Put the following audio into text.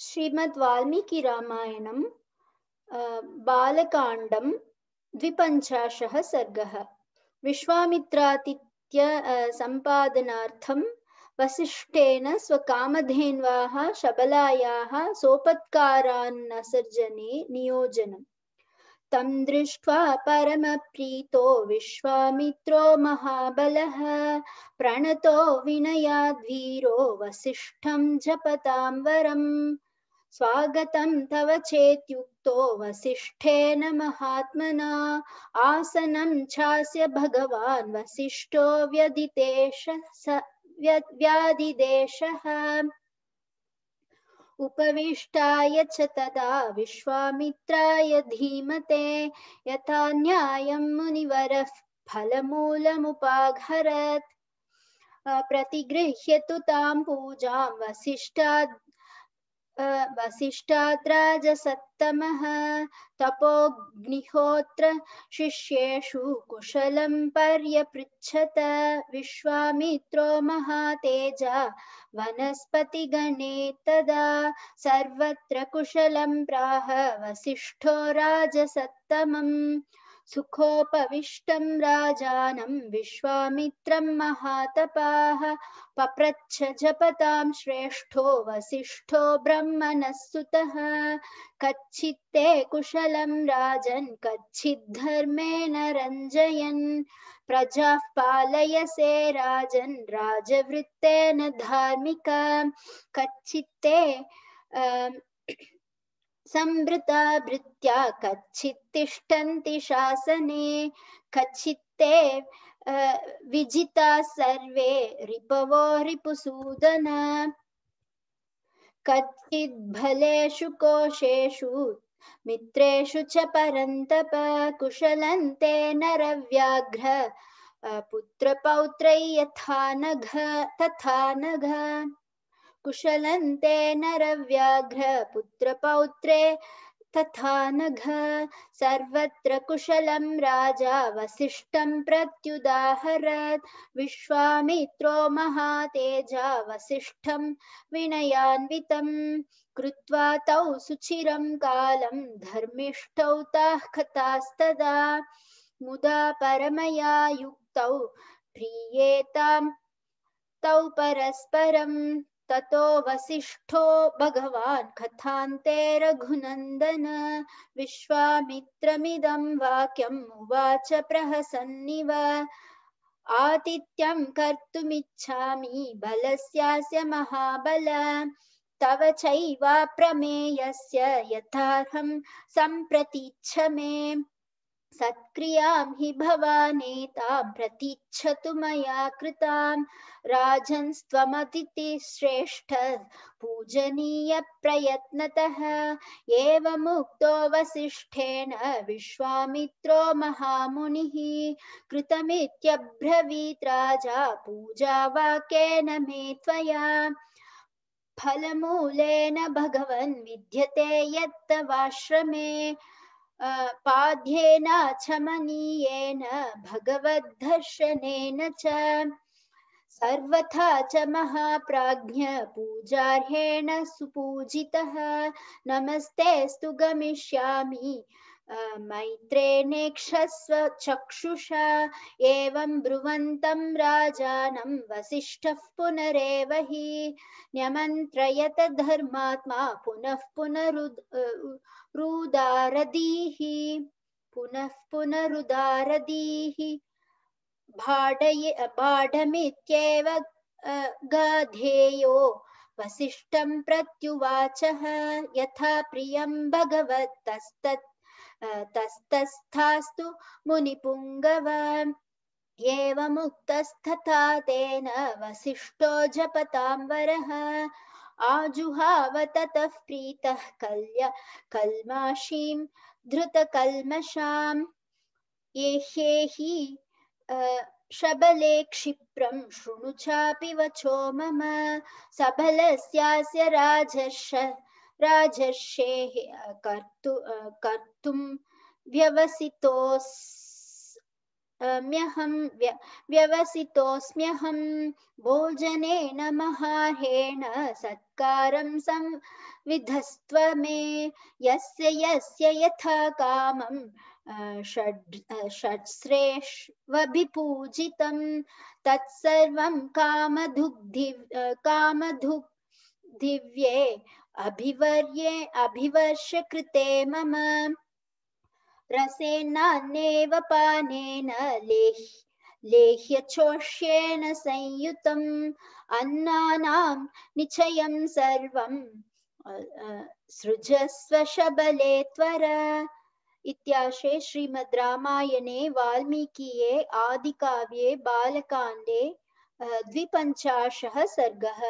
श्रीमद् वाल्मीकि रामायणं बालकाण्डं द्विपञ्चाशः सर्गः विश्वामित्रातिथ्य सम्पादनार्थं वसिष्ठेन स्वकामधेन्वाः शबलायाः सोपत्कारान्नसर्जने नियोजनम् तं दृष्ट्वा परमप्रीतो विश्वामित्रो महाबलः प्रणतो विनयाद्वीरो वसिष्ठं जपतां वरम् स्वागत तव चेतुक्त वसिष्ठेन न महात्म आसन भगवान् वसिष्ठो व्यदिदेश व्यादिदेश उपविष्टाय च तदा विश्वामित्राय धीमते यथा न्यायं मुनिवरः फलमूलमुपाघरत् प्रतिगृह्य तु तां पूजां वसिष्ठाद् वसिष्ठाद्राजसत्तमः तपोऽग्निहोत्र शिष्येषु कुशलं पर्यपृच्छत विश्वामित्रो महातेजा वनस्पतिगणे तदा सर्वत्र कुशलं प्राह वसिष्ठो राजसत्तमम् सुखोपविष्टं राजानं विश्वामित्रं महातपाः पप्रच्छ जपतां श्रेष्ठो वसिष्ठो ब्रह्मणः सुतः कच्चित्ते कुशलं राजन् कच्चिद्धर्मेण रञ्जयन् प्रजाः पालयसे राजन् राजवृत्तेन धार्मिक कच्चित्ते अं, संभृता भृत्या कच्चित् तिष्ठन्ति शासने कच्चित्ते विजिता सर्वे रिपवो रिपुसूदन कच्चिद्भलेषु कोशेषु मित्रेषु च परन्तप कुशलन्ते नरव्याघ्र पुत्रपौत्रै यथा नघ तथा नघ कुशलन्ते नरव्याघ्रपुत्रपौत्रे तथा नघ सर्वत्र कुशलं राजा वसिष्ठं प्रत्युदाहरत् विश्वामित्रो महातेजा वसिष्ठं विनयान्वितं कृत्वा तौ सुचिरं कालं धर्मिष्ठौ ताः कथास्तदा मुदा परमया युक्तौ प्रीयेतां तौ परस्परम् ततो वसिष्ठो भगवान् कथान्ते रघुनन्दन विश्वामित्रमिदं वाक्यम् उवाच प्रहसन्निव आतिथ्यं कर्तुमिच्छामि बलस्यास्य महाबल तव चैव प्रमेयस्य यथार्हं सम्प्रतीच्छ सत्क्रियां हि भवानेता प्रतीच्छतु मया कृतां राजन्स्त्वमतिथिश्रेष्ठ पूजनीयप्रयत्नतः एवमुक्तो वसिष्ठेन विश्वामित्रो महामुनिः कृतमित्यब्रवीत् राजा पूजावाक्येन मे त्वया फलमूलेन भगवन् विद्यते यत्तवाश्रमे पाध्येन चमनीयेन भगवद्दर्शनेन च सर्वथा च महाप्राज्ञ पूजार्हेण सुपूजितः नमस्तेऽस्तु गमिष्यामि मैत्रेणेक्षस्व चक्षुषा एवं ब्रुवन्तं राजानं वसिष्ठः पुनरेव हि न्यमन्त्रयत धर्मात्मा पुनः पुनरुद् रुदारदीः पुनः पुनरुदारदीः भाडये बाढमित्येव गाधेयो वसिष्ठं प्रत्युवाचः यथा प्रियं भगवत्तस्तत् तस्तस्थास्तु मुनिपुङ्गव एवमुक्तस्तथा तेन वसिष्ठो जपतां वरः आजुहाव ततः प्रीतः कल्य कल्माशीं धृतकल्मषाम् एह्येहि शबले क्षिप्रं शृणु चापि वचो मम सबलस्यास्य राजर्ष राजर्षेः कर्तु कर्तुं व्यवसितोस् म्यहं व्य व्यवसितोऽस्म्यहं भोजनेन महाहेण सत्कारं संविधस्त्व मे यस्य यस्य यथा कामं षड् षट्श्रेष्वभिपूजितं तत्सर्वं कामधुग्धि कामधुग् दिव्ये अभिवर्ये अभिवर्ष कृते मम रसेनान्येव पानेन लेह् लेह्यचोष्येन संयुतम् अन्नानां निचयं सर्वं सृजस्व शबले त्वर इत्याशे श्रीमद् रामायणे वाल्मीकीये आदिकाव्ये बालकाण्डे द्विपञ्चाशः सर्गः